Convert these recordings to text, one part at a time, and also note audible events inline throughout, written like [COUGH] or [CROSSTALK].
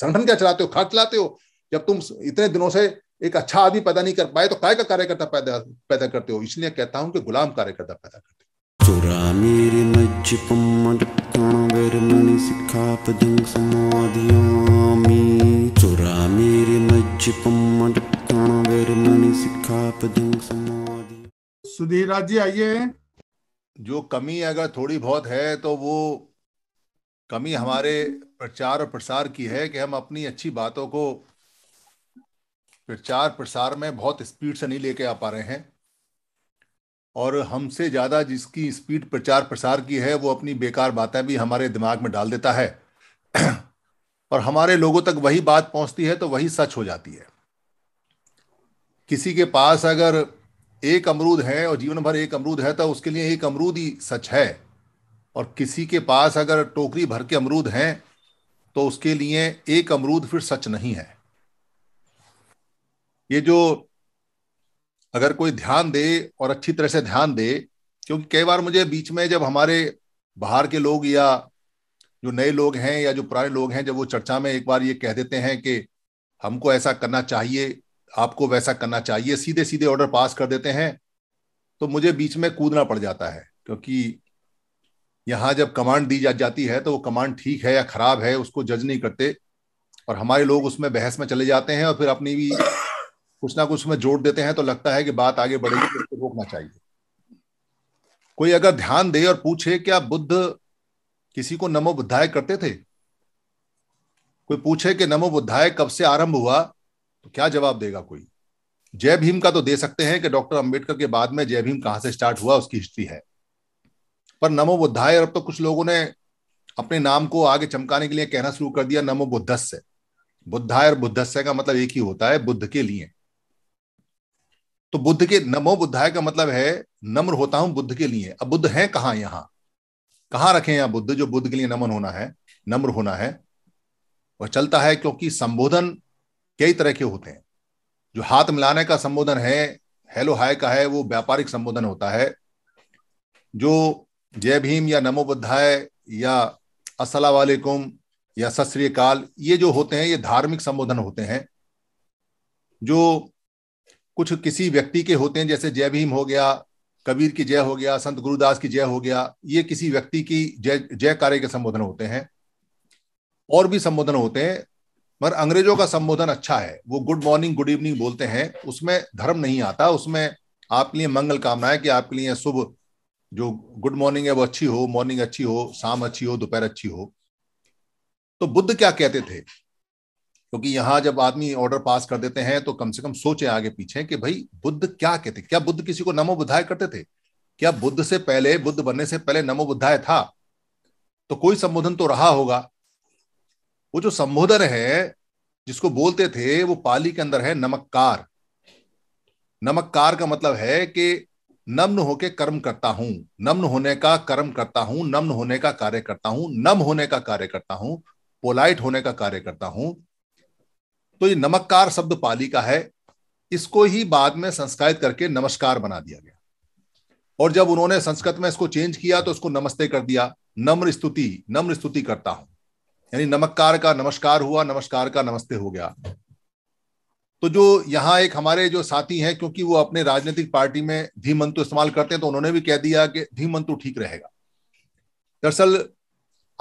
संगठन क्या चलाते हो खर्च चलाते हो जब तुम इतने दिनों से एक अच्छा आदमी पैदा नहीं कर पाए तो काय का कार्यकर्ता पैदा पैदा करते हो इसलिए कहता हूं कि गुलाम कार्यकर्ता पैदा करते सुधीर राज जी आइए जो कमी अगर थोड़ी बहुत है तो वो कमी हमारे प्रचार और प्रसार की है कि हम अपनी अच्छी बातों को प्रचार प्रसार में बहुत स्पीड से नहीं लेके आ पा रहे हैं और हमसे ज़्यादा जिसकी स्पीड प्रचार प्रसार की है वो अपनी बेकार बातें भी हमारे दिमाग में डाल देता है [CLEARS THROAT] और हमारे लोगों तक वही बात पहुंचती है तो वही सच हो जाती है किसी के पास अगर एक अमरूद है और जीवन भर एक अमरूद है तो उसके लिए एक अमरूद ही सच है और किसी के पास अगर टोकरी भर के अमरूद हैं तो उसके लिए एक अमरूद फिर सच नहीं है ये जो अगर कोई ध्यान दे और अच्छी तरह से ध्यान दे क्योंकि कई बार मुझे बीच में जब हमारे बाहर के लोग या जो नए लोग हैं या जो पुराने लोग हैं जब वो चर्चा में एक बार ये कह देते हैं कि हमको ऐसा करना चाहिए आपको वैसा करना चाहिए सीधे सीधे ऑर्डर पास कर देते हैं तो मुझे बीच में कूदना पड़ जाता है क्योंकि यहाँ जब कमांड दी जा जाती है तो वो कमांड ठीक है या खराब है उसको जज नहीं करते और हमारे लोग उसमें बहस में चले जाते हैं और फिर अपनी भी कुछ ना कुछ उसमें जोड़ देते हैं तो लगता है कि बात आगे बढ़ेगी तो उसको रोकना चाहिए कोई अगर ध्यान दे और पूछे क्या बुद्ध किसी को नमो बुद्धाय करते थे कोई पूछे कि नमो बुद्धाय कब से आरंभ हुआ तो क्या जवाब देगा कोई जय भीम का तो दे सकते हैं कि डॉक्टर अंबेडकर के बाद में जय भीम कहां से स्टार्ट हुआ उसकी हिस्ट्री है पर नमो बुद्धाय अब तो कुछ लोगों ने अपने नाम को आगे चमकाने के लिए कहना शुरू कर दिया नमो बुद्धस्य बुद्धाय और बुद्धस्य का मतलब एक ही होता है बुद्ध के लिए तो बुद्ध के नमो बुद्धाय का मतलब है नम्र होता हूं बुद्ध के लिए अब बुद्ध है कहां यहां कहां रखे यहां बुद्ध जो बुद्ध के लिए नमन होना है नम्र होना है वह चलता है क्योंकि संबोधन कई तरह के होते हैं जो हाथ मिलाने का संबोधन है हेलो हाय का है वो व्यापारिक संबोधन होता है जो जय भीम या नमो बुद्धाय या असला वालेकुम या सत ये जो होते हैं ये धार्मिक संबोधन होते हैं जो कुछ किसी व्यक्ति के होते हैं जैसे जय भीम हो गया कबीर की जय हो गया संत गुरुदास की जय हो गया ये किसी व्यक्ति की जय जय कार्य के संबोधन होते हैं और भी संबोधन होते हैं मगर अंग्रेजों का संबोधन अच्छा है वो गुड मॉर्निंग गुड इवनिंग बोलते हैं उसमें धर्म नहीं आता उसमें आपके लिए मंगल कामना है कि आपके लिए शुभ जो गुड मॉर्निंग है वो अच्छी हो मॉर्निंग अच्छी हो शाम अच्छी हो दोपहर अच्छी हो तो बुद्ध क्या कहते थे क्योंकि यहां जब आदमी ऑर्डर पास कर देते हैं तो कम से कम सोचे आगे पीछे कि भाई बुद्ध क्या कहते क्या बुद्ध किसी को नमो बुद्धाय करते थे क्या बुद्ध से पहले बुद्ध बनने से पहले नमो बुद्धाय था तो कोई संबोधन तो रहा होगा वो जो संबोधन है जिसको बोलते थे वो पाली के अंदर है नमककार नमककार का मतलब है कि नम्न होके कर्म करता हूं नम्न होने का कर्म करता हूं नम्न होने का कार्य करता हूं नम होने का कार्य करता हूं पोलाइट होने का कार्य करता हूं तो ये नमककार शब्द पाली का है इसको ही बाद में संस्कृत करके नमस्कार बना दिया गया और जब उन्होंने संस्कृत में इसको चेंज किया तो उसको नमस्ते कर दिया नम्र स्तुति नम्र स्तुति करता हूं यानी नमककार का नमस्कार हुआ नमस्कार का नमस्ते हो गया तो जो यहाँ एक हमारे जो साथी हैं क्योंकि वो अपने राजनीतिक पार्टी में धीमंतु तो इस्तेमाल करते हैं तो उन्होंने भी कह दिया कि धीमंतु तो ठीक रहेगा दरअसल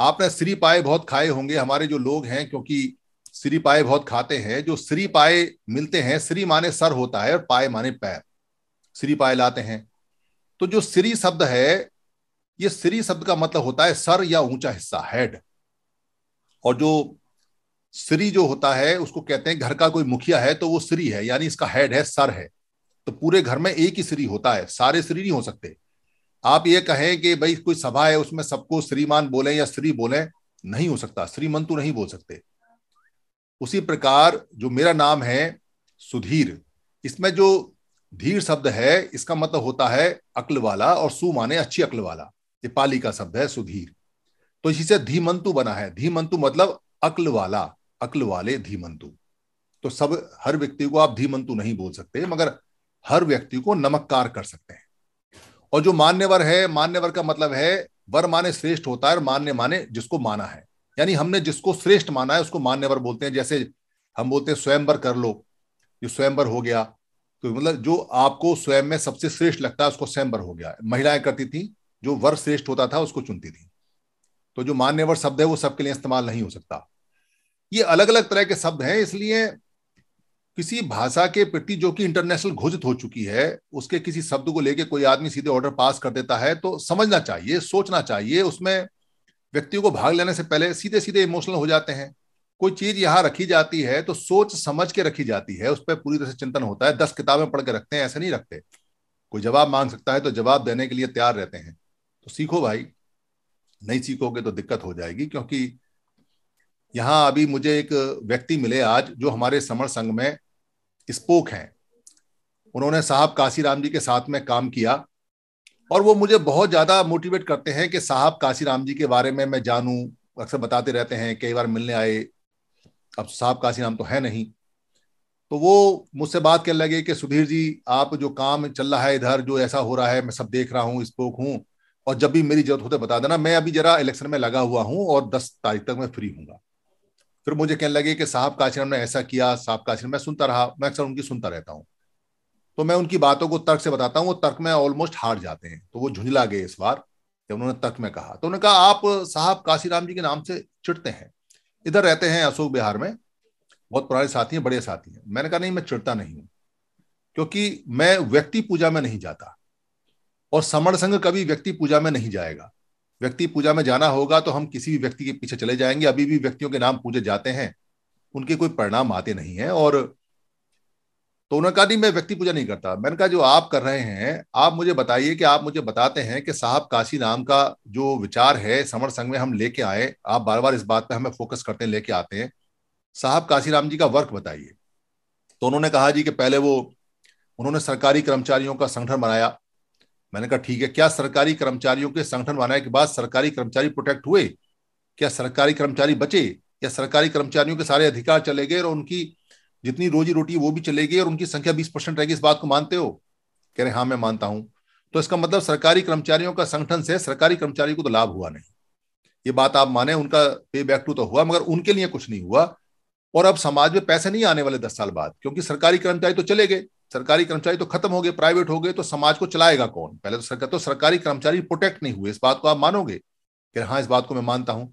आपने श्री पाए बहुत खाए होंगे हमारे जो लोग हैं क्योंकि श्री पाए बहुत खाते हैं जो श्री पाए मिलते हैं श्री माने सर होता है और पाए माने पैर श्री पाए लाते हैं तो जो श्री शब्द है ये श्री शब्द का मतलब होता है सर या ऊंचा हिस्सा हेड और जो श्री जो होता है उसको कहते हैं घर का कोई मुखिया है तो वो श्री है यानी इसका हेड है सर है तो पूरे घर में एक ही श्री होता है सारे श्री नहीं हो सकते आप ये कहें कि भाई कोई सभा है उसमें सबको श्रीमान बोले या श्री बोले नहीं हो सकता श्रीमन तो नहीं बोल सकते उसी प्रकार जो मेरा नाम है सुधीर इसमें जो धीर शब्द है इसका मतलब होता है अक्ल वाला और सु माने अच्छी अक्ल वाला ये पाली का शब्द है सुधीर तो इसी से धीमंतु बना है धीमंतु मतलब अक्ल वाला अक्ल वाले धीमंतु तो सब हर व्यक्ति को आप धीमंतु नहीं बोल सकते मगर हर व्यक्ति को नमककार कर सकते हैं और जो मान्यवर है मान्यवर का मतलब है वर माने श्रेष्ठ होता है और मान्य माने जिसको माना है यानी हमने जिसको श्रेष्ठ माना है उसको मान्यवर बोलते हैं जैसे हम बोलते हैं स्वयंवर कर लो जो स्वयंवर हो गया तो मतलब जो आपको स्वयं में सबसे श्रेष्ठ लगता है उसको स्वयंवर हो गया महिलाएं करती थी जो वर श्रेष्ठ होता था उसको चुनती थी तो जो मान्यवर शब्द है वो सबके लिए इस्तेमाल नहीं हो सकता ये अलग अलग तरह के शब्द हैं इसलिए किसी भाषा के प्रति जो कि इंटरनेशनल घोषित हो चुकी है उसके किसी शब्द को लेके कोई आदमी सीधे ऑर्डर पास कर देता है तो समझना चाहिए सोचना चाहिए उसमें व्यक्तियों को भाग लेने से पहले सीधे सीधे इमोशनल हो जाते हैं कोई चीज यहाँ रखी जाती है तो सोच समझ के रखी जाती है उस पर पूरी तरह से चिंतन होता है दस किताबें पढ़ के रखते हैं ऐसे नहीं रखते कोई जवाब मांग सकता है तो जवाब देने के लिए तैयार रहते हैं तो सीखो भाई नहीं सीखोगे तो दिक्कत हो जाएगी क्योंकि यहाँ अभी मुझे एक व्यक्ति मिले आज जो हमारे समर संघ में स्पोक हैं उन्होंने साहब काशीराम जी के साथ में काम किया और वो मुझे बहुत ज़्यादा मोटिवेट करते हैं कि साहब काशीराम जी के बारे में मैं जानूं अक्सर बताते रहते हैं कई बार मिलने आए अब साहब काशीराम तो है नहीं तो वो मुझसे बात करने लगे कि सुधीर जी आप जो काम चल रहा है इधर जो ऐसा हो रहा है मैं सब देख रहा हूँ स्पोक हूँ और जब भी मेरी जरूरत होते बता देना मैं अभी जरा इलेक्शन में लगा हुआ हूँ और दस तारीख तक मैं फ्री हूँगा फिर मुझे कहने लगे कि साहब का आश्रम ने ऐसा किया साहब का आश्रम मैं सुनता रहा मैं अक्सर उनकी सुनता रहता हूँ तो मैं उनकी बातों को तर्क से बताता हूँ वो तर्क में ऑलमोस्ट हार जाते हैं तो वो झुंझला गए इस बार जब उन्होंने तर्क में कहा तो उन्होंने कहा आप साहब काशीराम जी के नाम से चिड़ते हैं इधर रहते हैं अशोक बिहार में बहुत पुराने साथी हैं बड़े साथी हैं मैंने कहा नहीं मैं चिड़ता नहीं हूं क्योंकि मैं व्यक्ति पूजा में नहीं जाता और समण संघ कभी व्यक्ति पूजा में नहीं जाएगा व्यक्ति पूजा में जाना होगा तो हम किसी भी व्यक्ति के पीछे चले जाएंगे अभी भी व्यक्तियों के नाम पूजे जाते हैं उनके कोई परिणाम आते नहीं है और तो उन्होंने कहा नहीं मैं व्यक्ति पूजा नहीं करता मैंने कहा जो आप कर रहे हैं आप मुझे बताइए कि आप मुझे बताते हैं कि साहब काशी नाम का जो विचार है समर संघ में हम लेके आए आप बार बार इस बात पर हमें फोकस करते हैं लेके आते हैं साहब काशी राम जी का वर्क बताइए तो उन्होंने कहा जी कि पहले वो उन्होंने सरकारी कर्मचारियों का संगठन बनाया मैंने कहा ठीक है क्या सरकारी कर्मचारियों के संगठन बनाने के बाद सरकारी कर्मचारी प्रोटेक्ट हुए क्या सरकारी कर्मचारी बचे या सरकारी कर्मचारियों के सारे अधिकार चले गए और उनकी जितनी रोजी रोटी वो भी चले गई और उनकी संख्या बीस परसेंट रहेगी इस बात को मानते हो कह रहे हाँ मैं मानता हूं तो इसका मतलब सरकारी कर्मचारियों का संगठन से सरकारी कर्मचारियों को तो लाभ हुआ नहीं ये बात आप माने उनका पे बैक टू तो हुआ मगर उनके लिए कुछ नहीं हुआ और अब समाज में पैसे नहीं आने वाले दस साल बाद क्योंकि सरकारी कर्मचारी तो चले गए सरकारी कर्मचारी तो खत्म हो गए प्राइवेट हो गए तो समाज को चलाएगा कौन पहले तो सरकार तो सरकारी कर्मचारी प्रोटेक्ट नहीं हुए इस बात को आप मानोगे कि हाँ इस बात को मैं मानता हूं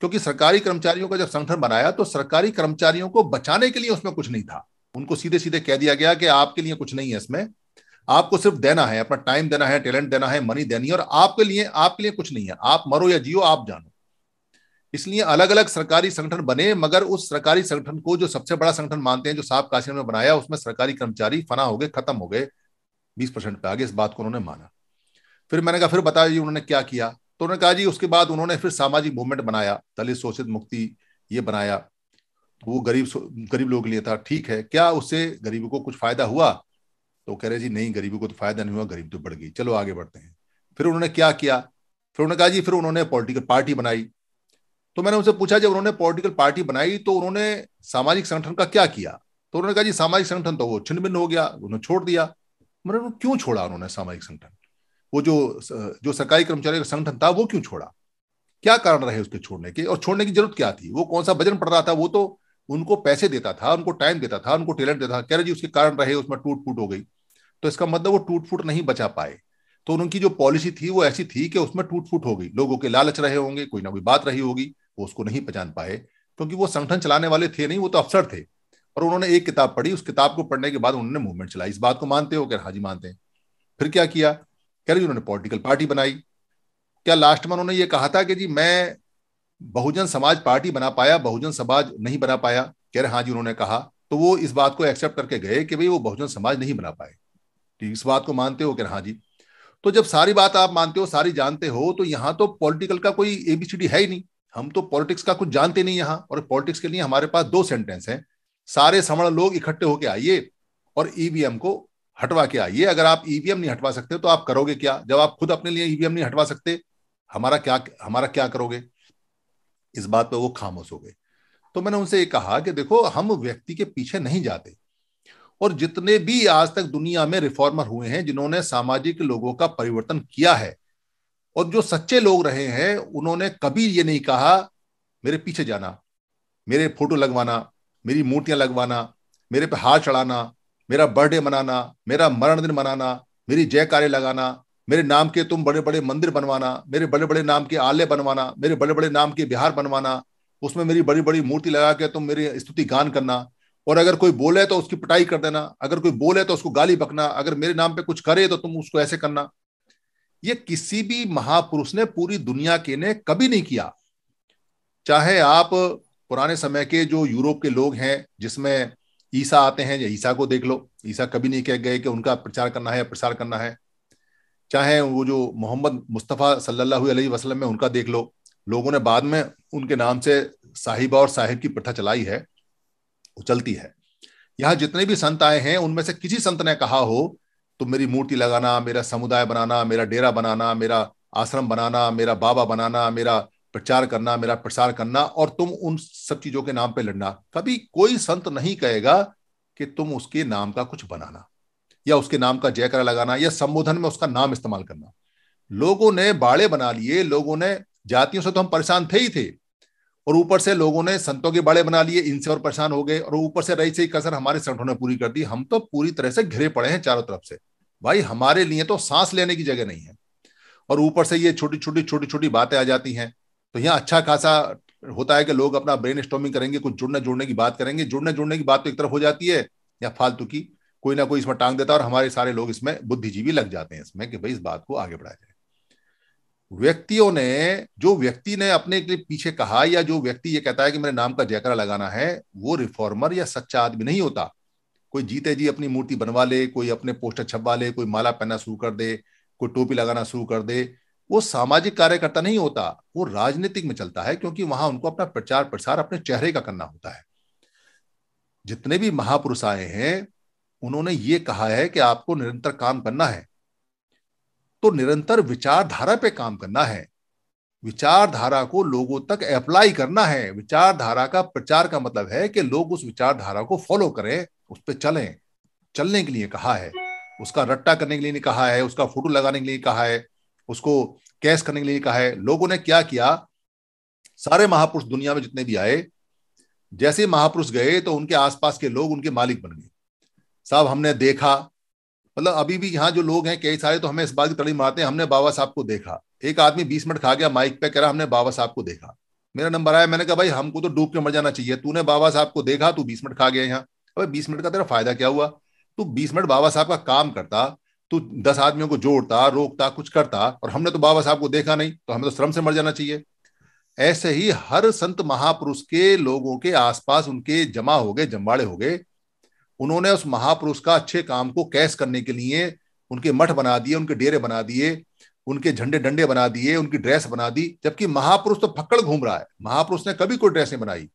क्योंकि सरकारी कर्मचारियों का जब संगठन बनाया तो सरकारी कर्मचारियों को बचाने के लिए उसमें कुछ नहीं था उनको सीधे सीधे कह दिया गया कि आपके लिए कुछ नहीं है इसमें आपको सिर्फ देना है अपना टाइम देना है टैलेंट देना है मनी देनी है और आपके लिए आपके लिए कुछ नहीं है आप मरो या जियो आप जानो इसलिए अलग अलग सरकारी संगठन बने मगर उस सरकारी संगठन को जो सबसे बड़ा संगठन मानते हैं जो साफ काशी में बनाया उसमें सरकारी कर्मचारी फना हो गए खत्म हो गए बीस परसेंट पे आगे इस बात को उन्होंने माना फिर मैंने कहा फिर बताया जी उन्होंने क्या किया तो उन्होंने कहा जी उसके बाद उन्होंने फिर सामाजिक मूवमेंट बनाया दलित शोषित मुक्ति ये बनाया वो गरीब गरीब लोग लिए था ठीक है क्या उससे गरीबों को कुछ फायदा हुआ तो कह रहे जी नहीं गरीबों को तो फायदा नहीं हुआ गरीब तो बढ़ गई चलो आगे बढ़ते हैं फिर उन्होंने क्या किया फिर उन्होंने कहा जी फिर उन्होंने पॉलिटिकल पार्टी बनाई तो मैंने उनसे पूछा जब उन्होंने पॉलिटिकल पार्टी बनाई तो उन्होंने सामाजिक संगठन का क्या किया तो उन्होंने कहा जी सामाजिक संगठन तो वो छिन्न भिन्न हो गया उन्होंने छोड़ दिया मैंने तो क्यों छोड़ा उन्होंने सामाजिक संगठन वो जो जो सरकारी कर्मचारी का संगठन था वो क्यों छोड़ा क्या कारण रहे उसके छोड़ने के और छोड़ने की जरूरत क्या थी वो कौन सा वजन पड़ रहा था वो तो उनको पैसे देता था उनको टाइम देता था उनको टैलेंट देता था कह रहे जी उसके कारण रहे उसमें टूट फूट हो गई तो इसका मतलब वो टूट फूट नहीं बचा पाए तो उनकी जो पॉलिसी थी वो ऐसी थी कि उसमें टूट फूट हो गई लोगों के लालच रहे होंगे कोई ना कोई बात रही होगी वो उसको नहीं पहचान पाए क्योंकि वो संगठन चलाने वाले थे नहीं वो तो अफसर थे और उन्होंने एक किताब पढ़ी उस किताब को पढ़ने के बाद उन्होंने मूवमेंट चलाई इस बात को मानते हो कह हाँ जी मानते हैं फिर क्या किया कह रही उन्होंने पॉलिटिकल पार्टी बनाई क्या लास्ट में उन्होंने ये कहा था कि जी मैं बहुजन समाज पार्टी बना पाया बहुजन समाज नहीं बना पाया कह रहे हाँ जी उन्होंने कहा तो वो इस बात को एक्सेप्ट करके गए कि भाई वो बहुजन समाज नहीं बना पाए तो इस बात को मानते हो कह रहे हाँ जी तो जब सारी बात आप मानते हो सारी जानते हो तो यहाँ तो पॉलिटिकल का कोई एबीसीडी है ही नहीं हम तो पॉलिटिक्स का कुछ जानते नहीं यहाँ और पॉलिटिक्स के लिए हमारे पास दो सेंटेंस हैं सारे समण लोग इकट्ठे होके आइए और ईवीएम e को हटवा के आइए अगर आप ईवीएम e नहीं हटवा सकते तो आप करोगे क्या जब आप खुद अपने लिए ईवीएम e नहीं हटवा सकते हमारा क्या हमारा क्या करोगे इस बात पर वो खामोश हो गए तो मैंने उनसे ये कहा कि देखो हम व्यक्ति के पीछे नहीं जाते और जितने भी आज तक दुनिया में रिफॉर्मर हुए हैं जिन्होंने सामाजिक लोगों का परिवर्तन किया है और जो सच्चे लोग रहे हैं उन्होंने कभी ये नहीं कहा मेरे पीछे जाना मेरे फोटो लगवाना मेरी मूर्तियां लगवाना मेरे पे हार चढ़ाना मेरा बर्थडे मनाना मेरा मरण दिन मनाना मेरी जयकारे लगाना मेरे नाम के तुम बड़े बड़े मंदिर बनवाना मेरे बड़े बड़े नाम के आले बनवाना मेरे बड़े बड़े नाम के बिहार बनवाना उसमें मेरी बड़ी बड़ी मूर्ति लगा के तुम मेरी स्तुति गान करना और अगर कोई बोले तो उसकी पिटाई कर देना अगर कोई बोले तो उसको गाली बकना अगर मेरे नाम पे कुछ करे तो तुम उसको ऐसे करना ये किसी भी महापुरुष ने पूरी दुनिया के ने कभी नहीं किया चाहे आप पुराने समय के जो यूरोप के लोग हैं जिसमें ईसा आते हैं या ईसा को देख लो ईसा कभी नहीं कह गए कि उनका प्रचार करना है या प्रसार करना है चाहे वो जो मोहम्मद मुस्तफ़ा सल्लल्लाहु अलैहि वसल्लम में उनका देख लो लोगों ने बाद में उनके नाम से साहिबा और साहिब की प्रथा चलाई है वो चलती है यहाँ जितने भी संत आए हैं उनमें से किसी संत ने कहा हो तो मेरी मूर्ति लगाना मेरा समुदाय बनाना मेरा डेरा बनाना मेरा आश्रम बनाना मेरा बाबा बनाना मेरा प्रचार करना मेरा प्रसार करना और तुम उन सब चीजों के नाम पे लड़ना कभी कोई संत नहीं कहेगा कि तुम उसके नाम का कुछ बनाना या उसके नाम का जयकरा लगाना या संबोधन में उसका नाम इस्तेमाल करना लोगों ने बाड़े बना लिए लोगों ने जातियों से तो हम परेशान थे ही थे और ऊपर से लोगों ने संतों के बड़े बना लिए इनसे और परेशान हो गए और ऊपर से रही सही कसर हमारे संगठनों ने पूरी कर दी हम तो पूरी तरह से घिरे पड़े हैं चारों तरफ से भाई हमारे लिए तो सांस लेने की जगह नहीं है और ऊपर से ये छोटी छोटी छोटी छोटी बातें आ जाती हैं तो यहाँ अच्छा खासा होता है कि लोग अपना ब्रेन स्टॉमिंग करेंगे कुछ जुड़ने जुड़ने की बात करेंगे जुड़ने जुड़ने की बात तो एक तरफ हो जाती है या फालतू की कोई ना कोई इसमें टांग देता है और हमारे सारे लोग इसमें बुद्धिजीवी लग जाते हैं इसमें कि भाई इस बात को आगे बढ़ाया जाए व्यक्तियों ने जो व्यक्ति ने अपने के पीछे कहा या जो व्यक्ति ये कहता है कि मेरे नाम का जयकरा लगाना है वो रिफॉर्मर या सच्चा आदमी नहीं होता कोई जीते जी अपनी मूर्ति बनवा ले कोई अपने पोस्टर छपवा ले कोई माला पहनना शुरू कर दे कोई टोपी लगाना शुरू कर दे वो सामाजिक कार्यकर्ता नहीं होता वो राजनीतिक में चलता है क्योंकि वहां उनको अपना प्रचार प्रसार अपने चेहरे का करना होता है जितने भी महापुरुष आए हैं उन्होंने ये कहा है कि आपको निरंतर काम करना है तो निरंतर विचारधारा पे काम करना है विचारधारा को लोगों तक अप्लाई करना है विचारधारा का प्रचार का मतलब है कि लोग उस विचारधारा को फॉलो करें उस पर चलें चलने के लिए कहा है उसका रट्टा करने के लिए नहीं कहा है उसका फोटो लगाने के लिए कहा है उसको कैश करने के लिए कहा है लोगों ने क्या किया सारे महापुरुष दुनिया में जितने भी आए जैसे महापुरुष गए तो उनके आसपास के लोग उनके मालिक बन गए साहब हमने देखा मतलब अभी भी यहाँ जो लोग हैं कई सारे तो हमें इस बात की तड़ी मारते हैं हमने बाबा साहब को देखा एक आदमी बीस मिनट खा गया माइक पे कह रहा हमने बाबा साहब को देखा मेरा नंबर आया मैंने कहा भाई हमको तो डूब के मर जाना चाहिए तूने बाबा साहब को देखा तू बीस मिनट खा गया यहाँ अबे बीस मिनट का तेरा फायदा क्या हुआ तू बीस मिनट बाबा साहब का काम करता तू दस आदमियों को जोड़ता रोकता कुछ करता और हमने तो बाबा साहब को देखा नहीं तो हमें तो श्रम से मर जाना चाहिए ऐसे ही हर संत महापुरुष के लोगों के आसपास उनके जमा हो गए जमवाड़े हो गए उन्होंने उस महापुरुष का अच्छे काम को कैश करने के लिए उनके मठ बना दिए उनके डेरे बना दिए उनके झंडे डंडे बना दिए उनकी ड्रेस बना दी जबकि महापुरुष तो फक्कड़ घूम रहा है महापुरुष ने कभी कोई ड्रेस बनाई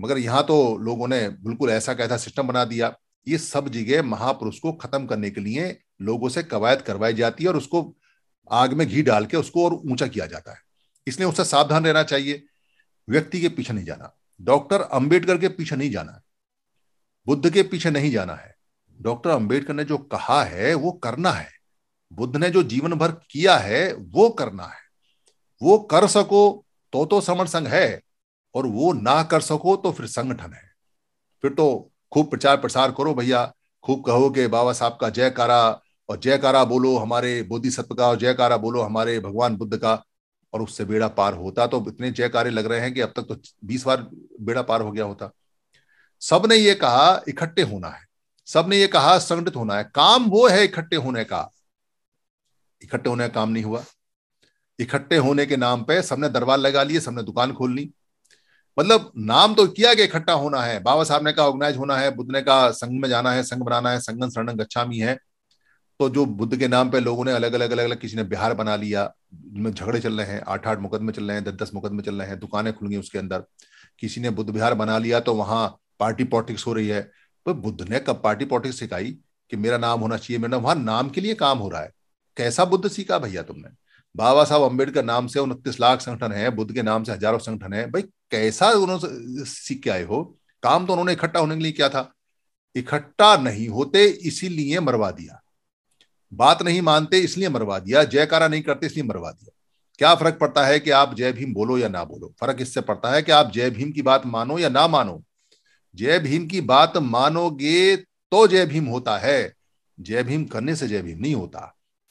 मगर यहाँ तो लोगों ने बिल्कुल ऐसा कैसा सिस्टम बना दिया ये सब जगह महापुरुष को खत्म करने के लिए लोगों से कवायद करवाई जाती है और उसको आग में घी डाल के उसको और ऊंचा किया जाता है इसलिए उससे सावधान रहना चाहिए व्यक्ति के पीछे नहीं जाना डॉक्टर अंबेडकर के पीछे नहीं जाना बुद्ध के पीछे नहीं जाना है डॉक्टर अंबेडकर ने जो कहा है वो करना है बुद्ध ने जो जीवन भर किया है वो करना है वो कर सको तो तो समण संघ है और वो ना कर सको तो फिर संगठन है फिर तो खूब प्रचार प्रसार करो भैया खूब कहो कि बाबा साहब का जयकारा और जयकारा बोलो हमारे बोधिसत्व का और जयकारा बोलो हमारे भगवान बुद्ध का और उससे बेड़ा पार होता तो इतने जयकारे लग रहे हैं कि अब तक तो बीस बार बेड़ा पार हो गया होता सबने ये कहा इकट्ठे होना है सबने ये कहा संगठित होना है काम वो है इकट्ठे होने का इकट्ठे होने का काम नहीं हुआ इकट्ठे होने के नाम पे सबने दरबार लगा लिए सबने दुकान खोल ली मतलब नाम तो किया गया इकट्ठा होना है बाबा साहब ने कहा ऑर्गेनाइज होना है बुद्ध ने कहा संघ में जाना है संघ बनाना है संगन शरण गच्छामी है तो जो बुद्ध के नाम पे लोगों ने अलग अलग अलग अलग किसी ने बिहार बना लिया में झगड़े चल रहे हैं आठ आठ मुकदमे चल रहे हैं दस दस मुकदमे चल रहे हैं दुकानें खुल गई उसके अंदर किसी ने बुद्ध बिहार बना लिया तो वहां पार्टी पॉलिटिक्स हो रही है पर बुद्ध ने कब पार्टी पॉलिटिक्स सिखाई कि मेरा नाम होना चाहिए मेरा वहां नाम के लिए काम हो रहा है कैसा बुद्ध सीखा भैया तुमने बाबा साहब अम्बेडकर नाम से उनतीस लाख संगठन है बुद्ध के नाम से हजारों संगठन है भाई कैसा उन्होंने सीख के आए हो काम तो उन्होंने इकट्ठा होने के लिए क्या था इकट्ठा नहीं होते इसीलिए मरवा दिया बात नहीं मानते इसलिए मरवा दिया जयकारा नहीं करते इसलिए मरवा दिया क्या फर्क पड़ता है कि आप जय भीम बोलो या ना बोलो फर्क इससे पड़ता है कि आप जय भीम की बात मानो या ना मानो जय भीम की बात मानोगे तो जय भीम होता है जय भीम करने से जय भीम नहीं होता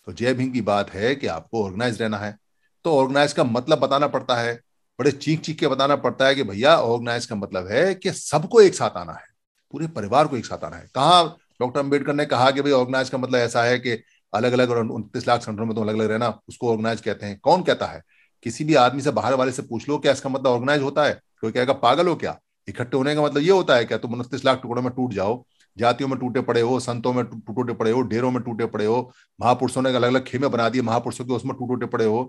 तो जय भीम की बात है कि आपको ऑर्गेनाइज रहना है तो ऑर्गेनाइज का मतलब बताना पड़ता है बड़े चीख चीख के बताना पड़ता है कि भैया ऑर्गेनाइज का मतलब है कि सबको एक साथ आना है पूरे परिवार को एक साथ आना है कहा डॉक्टर अम्बेडकर ने कहा कि भाई ऑर्गेनाइज का मतलब ऐसा है कि अलग अलग उनतीस लाख सेंटर में तो अलग अलग रहना उसको ऑर्गेनाइज कहते हैं कौन कहता है किसी भी आदमी से बाहर वाले से पूछ लो क्या इसका मतलब ऑर्गेनाइज होता है कोई कहेगा पागल हो क्या इकट्ठे होने का मतलब ये होता है क्या तुम तो उनतीस लाख टुकड़ों में टूट जाओ जातियों में टूटे पड़े हो संतों में टूटे पड़े हो ढेरों में टूटे पड़े हो महापुरुषों ने अलग अलग खेमे बना दिए महापुरुषों के उसमें टूटे पड़े हो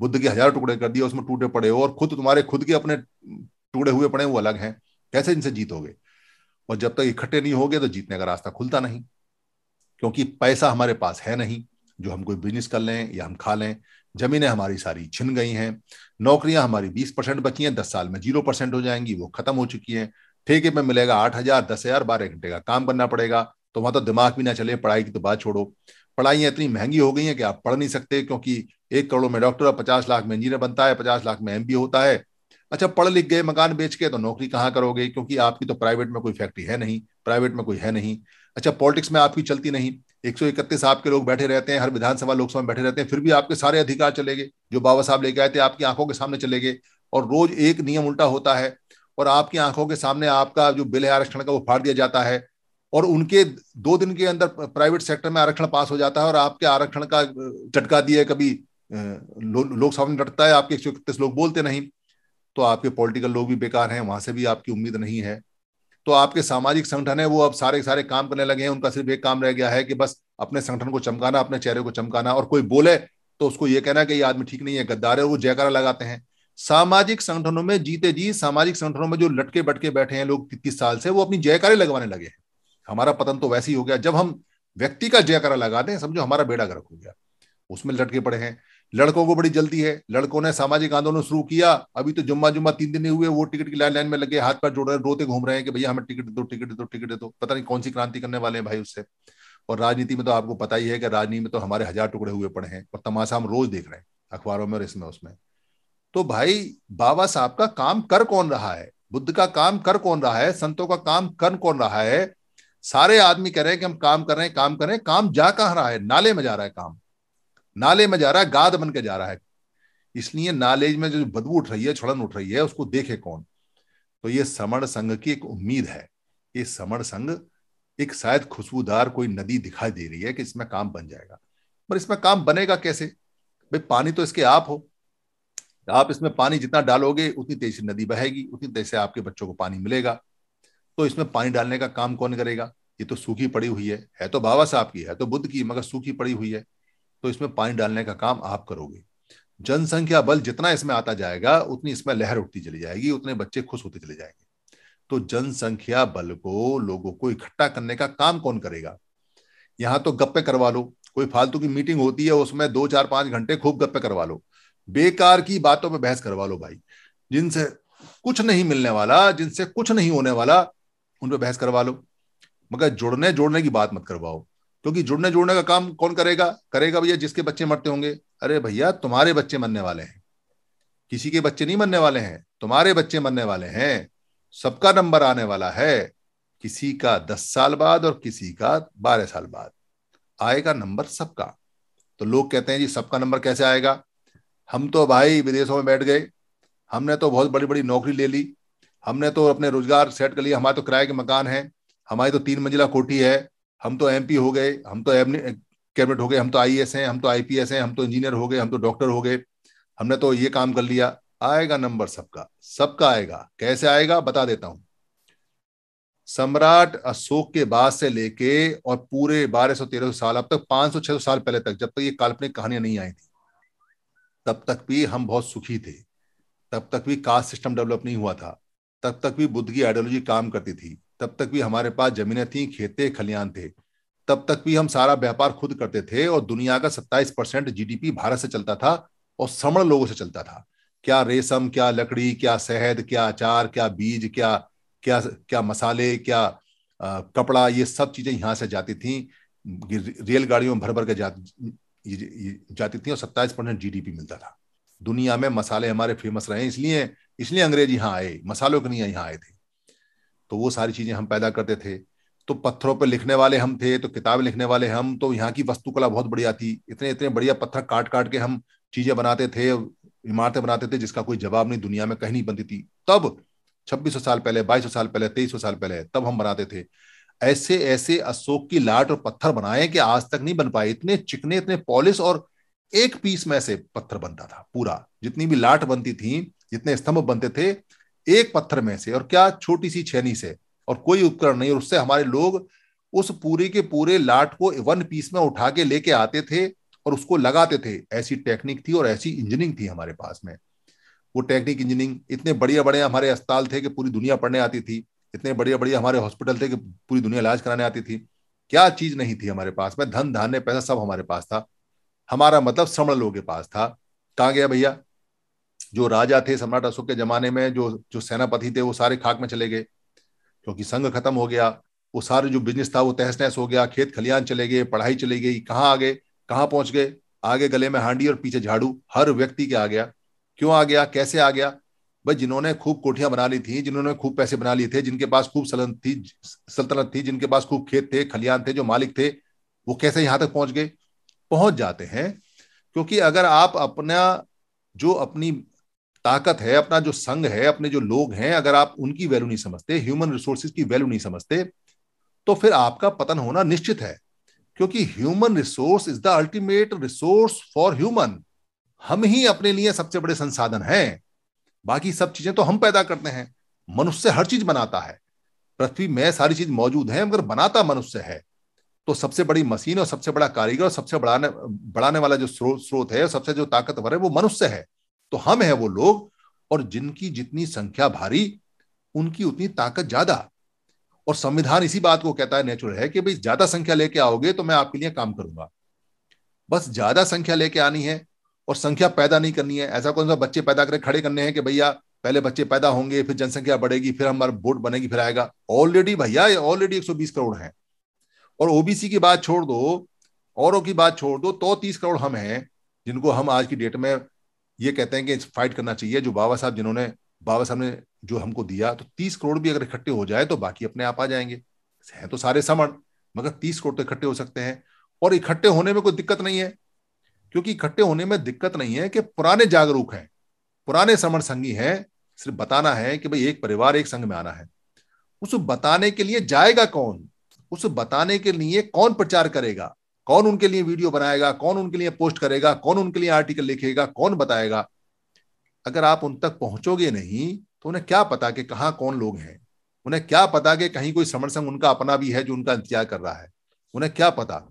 बुद्ध के हजार टुकड़े कर दिए उसमें टूटे पड़े हो और खुद तुम्हारे खुद के अपने टुकड़े हुए पड़े वो अलग हैं कैसे इनसे जीतोगे और जब तक इकट्ठे नहीं हो गए तो जीतने का रास्ता खुलता नहीं क्योंकि पैसा हमारे पास है नहीं जो हम कोई बिजनेस कर लें या हम खा लें जमीनें हमारी सारी छिन गई हैं नौकरियां हमारी बीस परसेंट बची हैं दस साल में जीरो परसेंट हो जाएंगी वो खत्म हो चुकी हैं ठेके में मिलेगा आठ हजार दस हजार बारह घंटे का काम करना पड़ेगा तो वहां तो दिमाग भी ना चले पढ़ाई की तो बात छोड़ो पढ़ाइयां इतनी महंगी हो गई हैं कि आप पढ़ नहीं सकते क्योंकि एक करोड़ में डॉक्टर और पचास लाख में इंजीनियर बनता है पचास लाख में एम होता है अच्छा पढ़ लिख गए मकान बेच के तो नौकरी कहाँ करोगे क्योंकि आपकी तो प्राइवेट में कोई फैक्ट्री है नहीं प्राइवेट में कोई है नहीं अच्छा पॉलिटिक्स में आपकी चलती नहीं एक सौ इकतीस आपके लोग बैठे रहते हैं हर विधानसभा लोकसभा में बैठे रहते हैं फिर भी आपके सारे अधिकार चले गए जो बाबा साहब लेके आए थे आपकी आंखों के सामने चले गए और रोज एक नियम उल्टा होता है और आपकी आंखों के सामने आपका जो बिल है आरक्षण का वो फाड़ दिया जाता है और उनके दो दिन के अंदर प्राइवेट सेक्टर में आरक्षण पास हो जाता है और आपके आरक्षण का चटका है कभी लोकसभा में डटता है आपके एक सौ इकतीस लोग बोलते नहीं तो आपके पॉलिटिकल लोग भी बेकार हैं वहां से भी आपकी उम्मीद नहीं है तो आपके सामाजिक संगठन है वो अब सारे सारे काम करने लगे हैं उनका सिर्फ एक काम रह गया है कि बस अपने संगठन को चमकाना अपने चेहरे को चमकाना और कोई बोले तो उसको ये कहना कि ये आदमी ठीक नहीं है गद्दार है वो जयकारा लगाते हैं सामाजिक संगठनों में जीते जी सामाजिक संगठनों में जो लटके बटके बैठे हैं लोग किस साल से वो अपनी जयकारे लगवाने लगे हैं हमारा पतन तो वैसे ही हो गया जब हम व्यक्ति का जयकारा लगाते हैं समझो हमारा बेड़ा गर्क हो गया उसमें लटके पड़े हैं लड़कों को बड़ी जल्दी है लड़कों ने सामाजिक आंदोलन शुरू किया अभी तो जुम्मा जुम्मा तीन दिन हुए वो टिकट की लाइन लाइन में लगे हाथ पर जोड़ रहे रोते घूम रहे हैं कि भैया हमें टिकट दो टिकट दो टिकट दो पता नहीं कौन सी क्रांति करने वाले हैं भाई उससे और राजनीति में तो आपको पता ही है कि राजनीति में तो हमारे हजार टुकड़े हुए पड़े हैं और तमाशा हम रोज देख रहे हैं अखबारों में और इसमें उसमें तो भाई बाबा साहब का काम कर कौन रहा है बुद्ध का काम कर कौन रहा है संतों का काम कर कौन रहा है सारे आदमी कह रहे हैं कि हम काम कर रहे हैं काम हैं काम जा कहाँ रहा है नाले में जा रहा है काम नाले में जा रहा है गाद बन के जा रहा है इसलिए नाले में जो बदबू उठ रही है छड़न उठ रही है उसको देखे कौन तो ये समण संघ की एक उम्मीद है ये समण संघ एक शायद खुशबूदार कोई नदी दिखाई दे रही है कि इसमें काम बन जाएगा पर इसमें काम बनेगा कैसे भाई पानी तो इसके आप हो आप इसमें पानी जितना डालोगे उतनी तेज से नदी बहेगी उतनी तेज से आपके बच्चों को पानी मिलेगा तो इसमें पानी डालने का काम कौन करेगा ये तो सूखी पड़ी हुई है है तो बाबा साहब की है तो बुद्ध की मगर सूखी पड़ी हुई है तो इसमें पानी डालने का काम आप करोगे जनसंख्या बल जितना इसमें आता जाएगा उतनी इसमें लहर उठती चली जाएगी उतने बच्चे खुश होते चले जाएंगे तो जनसंख्या बल को लोगों को इकट्ठा करने का काम कौन करेगा यहां तो गप्पे करवा लो कोई फालतू की मीटिंग होती है उसमें दो चार पांच घंटे खूब गप्पे करवा लो बेकार की बातों में बहस करवा लो भाई जिनसे कुछ नहीं मिलने वाला जिनसे कुछ नहीं होने वाला उन पर बहस करवा लो मगर जुड़ने जोड़ने की बात मत करवाओ क्योंकि जुड़ने जुड़ने का काम कौन करेगा करेगा भैया जिसके बच्चे मरते होंगे अरे भैया तुम्हारे बच्चे मरने वाले हैं किसी के बच्चे नहीं मरने वाले हैं तुम्हारे बच्चे मरने वाले हैं सबका नंबर आने वाला है किसी का दस साल बाद और किसी का बारह साल बाद आएगा नंबर सबका तो लोग कहते हैं जी सबका नंबर कैसे आएगा हम तो भाई विदेशों में बैठ गए हमने तो बहुत बड़ी बड़ी नौकरी ले ली हमने तो अपने रोजगार सेट कर लिया हमारे तो किराए के मकान है हमारी तो तीन मंजिला कोठी है हम तो एमपी हो गए हम तो एम कैबिनेट हो गए हम तो आईएएस हैं हम तो आईपीएस हैं हम तो इंजीनियर हो गए हम तो डॉक्टर हो गए हमने तो ये काम कर लिया आएगा नंबर सबका सबका आएगा कैसे आएगा बता देता हूं सम्राट अशोक के बाद से लेके और पूरे 1200-1300 साल अब तक 500-600 साल पहले तक जब तक ये काल्पनिक कहानियां नहीं आई थी तब तक भी हम बहुत सुखी थे तब तक भी कास्ट सिस्टम डेवलप नहीं हुआ था तब तक भी बुद्ध की आइडियोलॉजी काम करती थी तब तक भी हमारे पास जमीनें थी खेते खलियान थे तब तक भी हम सारा व्यापार खुद करते थे और दुनिया का 27 परसेंट जी भारत से चलता था और समण लोगों से चलता था क्या रेशम क्या लकड़ी क्या शहद क्या अचार क्या बीज क्या क्या क्या मसाले क्या आ, कपड़ा ये सब चीजें यहाँ से जाती थी रेलगाड़ियों में भर भर के जा, जाती थी और सत्ताईस परसेंट जी मिलता था दुनिया में मसाले हमारे फेमस रहे इसलिए इसलिए अंग्रेज यहाँ आए मसालों के लिए यहाँ आए थे तो वो सारी चीजें हम पैदा करते थे तो पत्थरों पर लिखने वाले हम थे तो किताब लिखने वाले हम तो यहाँ की वस्तुकला बहुत बढ़िया थी इतने इतने बढ़िया पत्थर काट काट के हम चीजें बनाते थे इमारतें बनाते थे जिसका कोई जवाब नहीं दुनिया में कहीं नहीं बनती थी तब छब्बीस साल पहले बाईस साल पहले तेईस साल पहले तब हम बनाते थे ऐसे ऐसे अशोक की लाट और पत्थर बनाए कि आज तक नहीं बन पाए इतने चिकने इतने पॉलिश और एक पीस में से पत्थर बनता था पूरा जितनी भी लाट बनती थी जितने स्तंभ बनते थे एक पत्थर में से और क्या छोटी सी छेनी से और कोई उपकरण नहीं और उससे हमारे लोग उस पूरी के पूरे लाट को वन पीस में उठा के लेके आते थे और उसको लगाते थे ऐसी टेक्निक थी और ऐसी इंजीनियरिंग थी हमारे पास में वो टेक्निक इंजीनियरिंग इतने बढ़िया बढ़िया हमारे अस्पताल थे कि पूरी दुनिया पढ़ने आती थी इतने बढ़िया बढ़िया हमारे हॉस्पिटल थे कि पूरी दुनिया इलाज कराने आती थी क्या चीज नहीं थी हमारे पास में धन धान्य पैसा सब हमारे पास था हमारा मतलब श्रमण लोगों के पास था कहाँ गया भैया जो राजा थे सम्राट अशोक के जमाने में जो जो सेनापति थे वो सारे खाक में चले गए क्योंकि संघ खत्म हो गया वो सारे जो बिजनेस था वो तहस नहस हो गया खेत खलियान चले गए पढ़ाई चली गई कहाँ आ गए कहाँ पहुंच गए आगे गले में हांडी और पीछे झाड़ू हर व्यक्ति के आ गया क्यों आ गया कैसे आ गया भाई जिन्होंने खूब कोठियां बना ली थी जिन्होंने खूब पैसे बना लिए थे जिनके पास खूब सलन थी सल्तनत थी जिनके पास खूब खेत थे खलियान थे जो मालिक थे वो कैसे यहां तक पहुंच गए पहुंच जाते हैं क्योंकि अगर आप अपना जो अपनी ताकत है अपना जो संघ है अपने जो लोग हैं अगर आप उनकी वैल्यू नहीं समझते ह्यूमन रिसोर्सिस की वैल्यू नहीं समझते तो फिर आपका पतन होना निश्चित है क्योंकि human resource is the ultimate resource for human हम ही अपने लिए सबसे बड़े संसाधन हैं बाकी सब चीजें तो हम पैदा करते हैं मनुष्य हर चीज बनाता है पृथ्वी में सारी चीज मौजूद है अगर बनाता मनुष्य है तो सबसे बड़ी मशीन और सबसे बड़ा कारीगर और सबसे बढ़ाने बढ़ाने वाला जो स्रोत स्रोत है और सबसे जो ताकतवर है वो मनुष्य है तो हम हैं वो लोग और जिनकी जितनी संख्या भारी उनकी उतनी ताकत ज्यादा और संविधान इसी बात को कहता है नेचुरल है कि भाई ज्यादा संख्या लेके आओगे तो मैं आपके लिए काम करूंगा बस ज्यादा संख्या लेके आनी है और संख्या पैदा नहीं करनी है ऐसा कौन सा बच्चे पैदा करके खड़े करने हैं कि भैया पहले बच्चे पैदा होंगे फिर जनसंख्या बढ़ेगी फिर हमारा वोट बनेगी फिर आएगा ऑलरेडी भैया ऑलरेडी एक करोड़ है और ओबीसी की बात छोड़ दो औरों की बात छोड़ दो तो तीस करोड़ हम हैं जिनको हम आज की डेट में ये कहते हैं कि फाइट करना चाहिए जो बाबा साहब जिन्होंने बाबा साहब ने जो हमको दिया तो तीस करोड़ भी अगर इकट्ठे हो जाए तो बाकी अपने आप आ जाएंगे हैं तो सारे समण मगर तीस करोड़ तो इकट्ठे हो सकते हैं और इकट्ठे होने में कोई दिक्कत नहीं है क्योंकि इकट्ठे होने में दिक्कत नहीं है कि पुराने जागरूक हैं पुराने समण संगी हैं सिर्फ बताना है कि भाई एक परिवार एक संघ में आना है उस बताने के लिए जाएगा कौन उस बताने के लिए कौन प्रचार करेगा कौन उनके लिए वीडियो बनाएगा कौन उनके लिए पोस्ट करेगा कौन उनके लिए आर्टिकल लिखेगा कौन बताएगा अगर आप उन तक पहुंचोगे नहीं तो उन्हें क्या पता कि कहाँ कौन लोग हैं उन्हें क्या पता कि कहीं कोई समरसंग उनका अपना भी है जो उनका इंतजार कर रहा है उन्हें क्या पता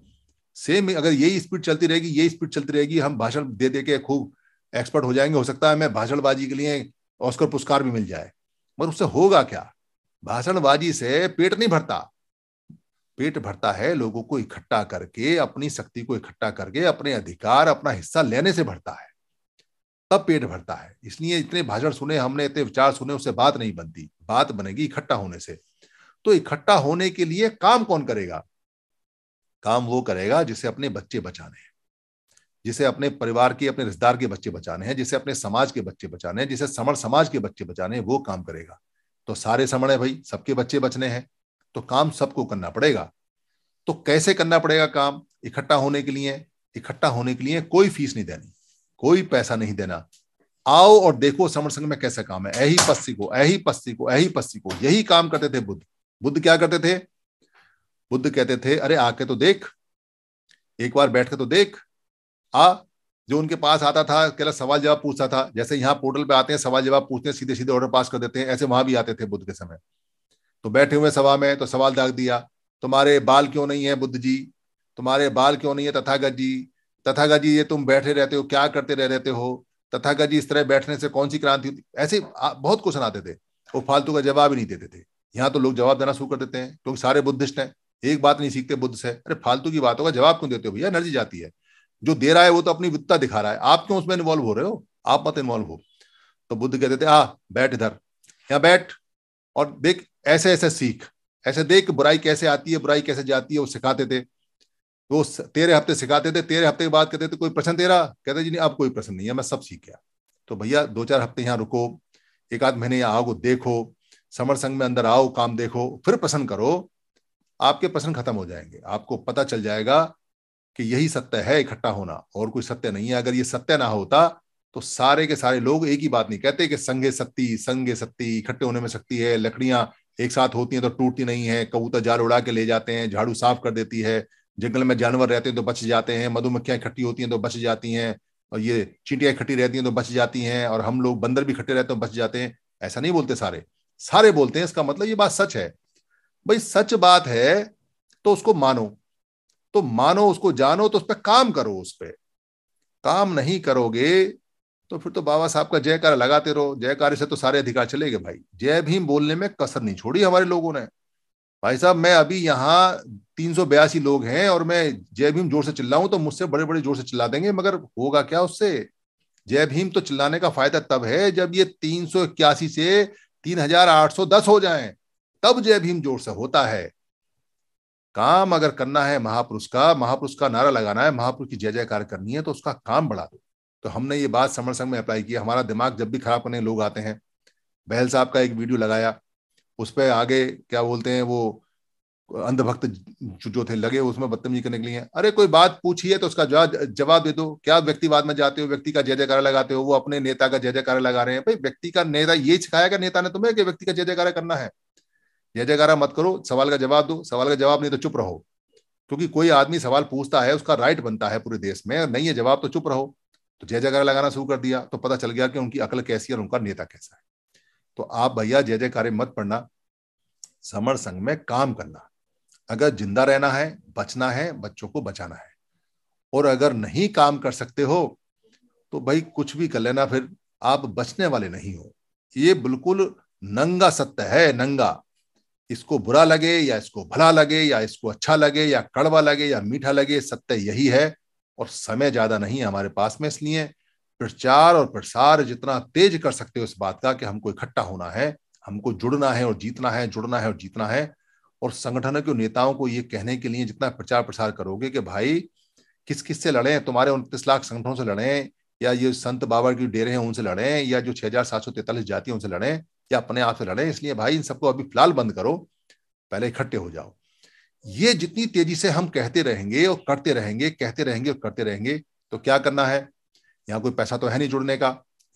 सेम अगर यही स्पीड चलती रहेगी यही स्पीड चलती रहेगी हम भाषण दे दे के खूब एक्सपर्ट हो जाएंगे हो सकता है मैं भाषणबाजी के लिए ऑस्कर पुरस्कार भी मिल जाए मगर उससे होगा क्या भाषणबाजी से पेट नहीं भरता पेट भरता है लोगों को इकट्ठा करके अपनी शक्ति को इकट्ठा करके अपने अधिकार अपना हिस्सा लेने से भरता है तब पेट भरता है इसलिए इतने भाषण सुने हमने इतने विचार सुने उससे बात नहीं बनती बात बनेगी इकट्ठा होने से तो इकट्ठा होने के लिए काम कौन करेगा काम वो करेगा जिसे अपने बच्चे बचाने हैं जिसे अपने परिवार के अपने रिश्तेदार के बच्चे बचाने हैं जिसे अपने समाज के बच्चे बचाने हैं जिसे समण समाज के बच्चे बचाने हैं वो काम करेगा तो सारे समण है भाई सबके बच्चे बचने हैं तो काम सबको करना पड़ेगा तो कैसे करना पड़ेगा काम इकट्ठा होने के लिए इकट्ठा होने के लिए कोई फीस नहीं देनी कोई पैसा नहीं देना आओ और देखो समर संघ में कैसे काम है ऐही पस्ती को ऐही पस्ती को ऐही पस्ती को यही काम करते थे बुद्ध बुद्ध क्या करते थे बुद्ध कहते थे अरे आके तो देख एक बार बैठ के तो देख आ जो उनके पास आता था कहला सवाल जवाब पूछता था जैसे यहाँ पोर्टल पे आते हैं सवाल जवाब पूछते हैं सीधे सीधे ऑर्डर पास कर देते हैं ऐसे वहां भी आते थे बुद्ध के समय तो बैठे हुए सभा में तो सवाल दाग दिया तुम्हारे बाल क्यों नहीं है बुद्ध जी तुम्हारे बाल क्यों नहीं है तथागत जी तथागत जी ये तुम बैठे रहते हो क्या करते रह रहते हो तथागत जी इस तरह बैठने से कौन सी क्रांति होती ऐसे बहुत कुछ सुनाते थे वो फालतू का जवाब ही नहीं देते थे यहाँ तो लोग जवाब देना शुरू कर देते हैं क्योंकि सारे बुद्धिस्ट हैं एक बात नहीं सीखते बुद्ध से अरे फालतू की बातों का जवाब क्यों देते हो भैया एनर्जी जाती है जो दे रहा है वो तो अपनी वित्ता दिखा रहा है आप क्यों उसमें इन्वॉल्व हो रहे हो आप मत इन्वॉल्व हो तो बुद्ध कहते थे आ बैठ इधर यहाँ बैठ और देख ऐसे ऐसे सीख ऐसे देख बुराई कैसे आती है बुराई कैसे जाती है वो सिखाते थे तो तेरह हफ्ते सिखाते थे तेरह हफ्ते के बाद कहते थे कोई प्रश्न तेरा कहते जी नहीं अब कोई प्रश्न नहीं है मैं सब सीख गया तो भैया दो चार हफ्ते यहाँ रुको एक आध महीने यहाँ आओ देखो समर संघ में अंदर आओ काम देखो फिर प्रसन्न करो आपके प्रश्न खत्म हो जाएंगे आपको पता चल जाएगा कि यही सत्य है इकट्ठा होना और कोई सत्य नहीं है अगर ये सत्य ना होता तो सारे के सारे लोग एक ही बात नहीं कहते कि संगे शक्ति संघे शक्ति इकट्ठे होने में शक्ति है लकड़ियां एक साथ होती हैं तो टूटती नहीं है कबूतर जाल उड़ा के ले जाते हैं झाड़ू साफ कर देती है जंगल में जानवर रहते हैं तो बच जाते हैं मधुमक्खियां इकट्ठी होती हैं तो बच जाती हैं और ये चींटियां इकट्ठी रहती हैं तो बच जाती हैं और हम लोग बंदर भी इकट्ठे रहते हैं तो बच जाते हैं ऐसा नहीं बोलते सारे सारे बोलते हैं इसका मतलब ये बात सच है भाई सच बात है तो उसको मानो तो मानो उसको जानो तो उस पर काम करो उस पर काम नहीं करोगे तो फिर तो बाबा साहब का जयकार लगाते रहो जयकार से तो सारे अधिकार चले गए भाई जय भीम बोलने में कसर नहीं छोड़ी हमारे लोगों ने भाई साहब मैं अभी यहाँ तीन सौ बयासी लोग हैं और मैं जय भीम जोर से चिल्लाऊं तो मुझसे बड़े बड़े जोर से चिल्ला देंगे मगर होगा क्या उससे जय भीम तो चिल्लाने का फायदा तब है जब ये तीन सौ इक्यासी से तीन हजार आठ सौ दस हो जाए तब जय भीम जोर से होता है काम अगर करना है महापुरुष का महापुरुष का नारा लगाना है महापुरुष की जय जयकार करनी है तो उसका काम बढ़ा दो तो हमने ये बात समर संघ में अप्लाई की हमारा दिमाग जब भी खराब करने लोग आते हैं बहल साहब का एक वीडियो लगाया उस पर आगे क्या बोलते हैं वो अंधभक्त जो थे लगे उसमें बदतमीजी करने के लिए अरे कोई बात पूछिए तो उसका जवाब दे दो क्या व्यक्तिवाद में जाते हो व्यक्ति का जय जयकारा लगाते हो वो अपने नेता का जय जयकारा लगा रहे हैं भाई व्यक्ति का नेता ये गया नेता ने तुम्हें कि व्यक्ति का जय जयकारा करना है जय जयकारा मत करो सवाल का जवाब दो सवाल का जवाब नहीं तो चुप रहो क्योंकि कोई आदमी सवाल पूछता है उसका राइट बनता है पूरे देश में नहीं है जवाब तो चुप रहो तो जय जयकार लगाना शुरू कर दिया तो पता चल गया कि उनकी अकल कैसी और उनका नेता कैसा है तो आप भैया जय जयकारे मत पढ़ना समर संघ में काम करना अगर जिंदा रहना है बचना है बच्चों को बचाना है और अगर नहीं काम कर सकते हो तो भाई कुछ भी कर लेना फिर आप बचने वाले नहीं हो ये बिल्कुल नंगा सत्य है नंगा इसको बुरा लगे या इसको भला लगे या इसको अच्छा लगे या कड़वा लगे या मीठा लगे सत्य यही है और समय ज्यादा नहीं है हमारे पास में इसलिए प्रचार और प्रसार जितना तेज कर सकते हो इस बात का कि हमको इकट्ठा होना है हमको जुड़ना है और जीतना है जुड़ना है और जीतना है और संगठन के नेताओं को ये कहने के लिए जितना प्रचार प्रसार करोगे कि भाई किस किस से लड़े तुम्हारे उनतीस लाख संगठनों से लड़े या ये संत बाबा की डेरे हैं उनसे लड़े या जो छह हजार सात सौ तैतालीस जाति उनसे लड़े या अपने आप से लड़े इसलिए भाई इन सबको अभी फिलहाल बंद करो पहले इकट्ठे हो जाओ ये जितनी तेजी से हम कहते रहेंगे और करते रहेंगे कहते रहेंगे और करते रहेंगे तो क्या करना है यहाँ कोई पैसा तो है नहीं जुड़ने का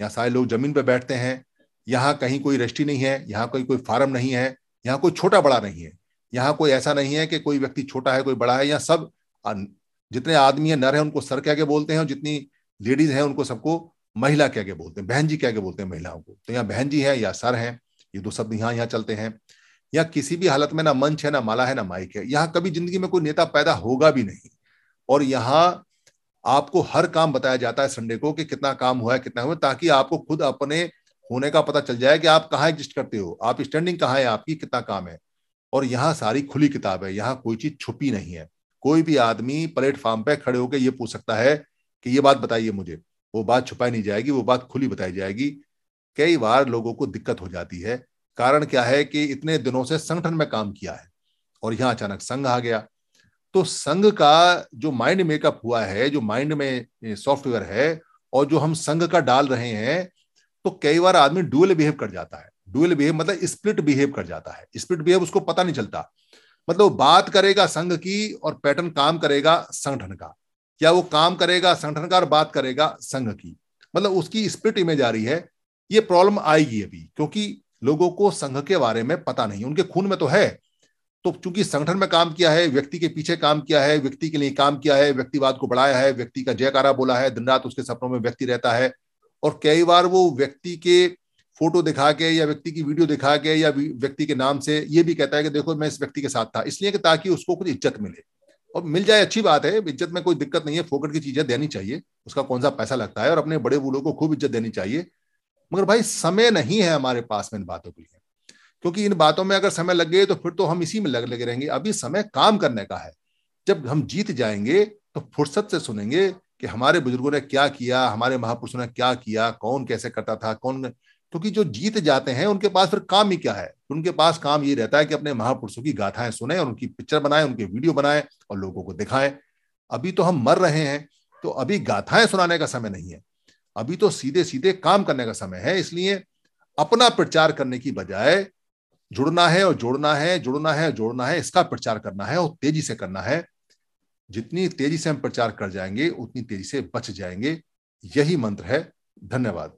यहाँ सारे लोग जमीन पर बैठते हैं यहाँ कहीं कोई रजिस्ट्री नहीं है यहाँ कोई कोई फार्म नहीं है यहाँ कोई छोटा बड़ा नहीं है यहाँ कोई ऐसा नहीं है कि कोई व्यक्ति छोटा है कोई बड़ा है यहाँ सब जितने आदमी है नर है उनको सर क्या के बोलते हैं और जितनी लेडीज हैं उनको सबको महिला क्या के बोलते हैं बहन जी क्या के बोलते हैं महिलाओं को तो यहाँ बहन जी है या सर है ये दो शब्द यहाँ यहाँ चलते हैं यहाँ किसी भी हालत में ना मंच है ना माला है ना माइक है यहाँ कभी जिंदगी में कोई नेता पैदा होगा भी नहीं और यहाँ आपको हर काम बताया जाता है संडे को कि कितना काम हुआ है कितना हुआ ताकि आपको खुद अपने होने का पता चल जाए कि आप कहाँ एग्जिस्ट करते हो आप स्टैंडिंग कहाँ है आपकी कितना काम है और यहाँ सारी खुली किताब है यहाँ कोई चीज छुपी नहीं है कोई भी आदमी प्लेटफॉर्म पे खड़े होकर ये पूछ सकता है कि ये बात बताइए मुझे वो बात छुपाई नहीं जाएगी वो बात खुली बताई जाएगी कई बार लोगों को दिक्कत हो जाती है कारण क्या है कि इतने दिनों से संगठन में काम किया है और यहां अचानक संघ आ गया तो संघ का जो माइंड मेकअप हुआ है जो माइंड में सॉफ्टवेयर है और जो हम संघ का डाल रहे हैं तो कई बार आदमी डुअल बिहेव कर जाता है डुअल बिहेव मतलब स्प्लिट बिहेव कर जाता है स्प्लिट बिहेव उसको पता नहीं चलता मतलब बात करेगा संघ की और पैटर्न काम करेगा संगठन का या वो काम करेगा संगठन का और बात करेगा संघ की मतलब उसकी स्प्लिट इमेज आ रही है ये प्रॉब्लम आएगी अभी क्योंकि लोगों को संघ के बारे में पता नहीं उनके खून में तो है तो चूंकि संगठन में काम किया है व्यक्ति के पीछे काम किया है व्यक्ति के लिए काम किया है व्यक्तिवाद को बढ़ाया है व्यक्ति का जयकारा बोला है दिन रात उसके सपनों में व्यक्ति रहता है और कई बार वो व्यक्ति के फोटो दिखा के या व्यक्ति की वीडियो दिखा के या व्यक्ति के नाम से ये भी कहता है कि देखो मैं इस व्यक्ति के साथ था इसलिए कि ताकि उसको कुछ इज्जत मिले और मिल जाए अच्छी बात है इज्जत में कोई दिक्कत नहीं है फोकट की चीजें देनी चाहिए उसका कौन सा पैसा लगता है और अपने बड़े बूढ़ों को खूब इज्जत देनी चाहिए मगर भाई समय नहीं है हमारे पास में इन बातों के लिए क्योंकि इन बातों में अगर समय लग गए तो फिर तो हम इसी में लग लगे रहेंगे अभी समय काम करने का है जब हम जीत जाएंगे तो फुर्सत से सुनेंगे कि हमारे बुजुर्गों ने क्या किया हमारे महापुरुषों ने क्या किया कौन कैसे करता था कौन क्योंकि जो जीत जाते हैं उनके पास फिर काम ही क्या है उनके पास काम ये रहता है कि अपने महापुरुषों की गाथाएं सुने और उनकी पिक्चर बनाए उनके वीडियो बनाए और लोगों को दिखाएं अभी तो हम मर रहे हैं तो अभी गाथाएं सुनाने का समय नहीं है अभी तो सीधे सीधे काम करने का समय है इसलिए अपना प्रचार करने की बजाय जुड़ना है और जोड़ना है जुड़ना है जोड़ना है इसका प्रचार करना है और तेजी से करना है जितनी तेजी से हम प्रचार कर जाएंगे उतनी तेजी से बच जाएंगे यही मंत्र है धन्यवाद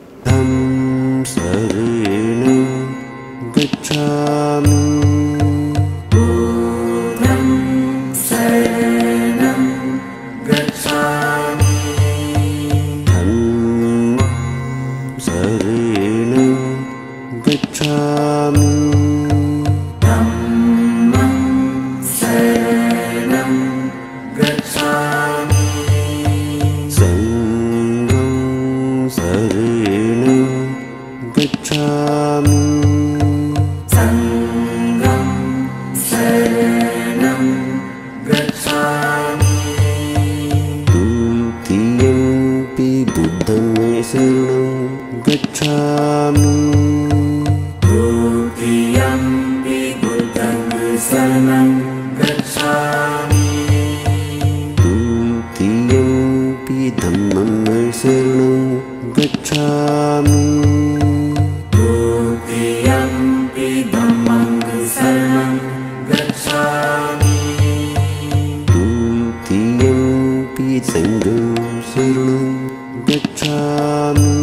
सरेण गच्छामि Amen.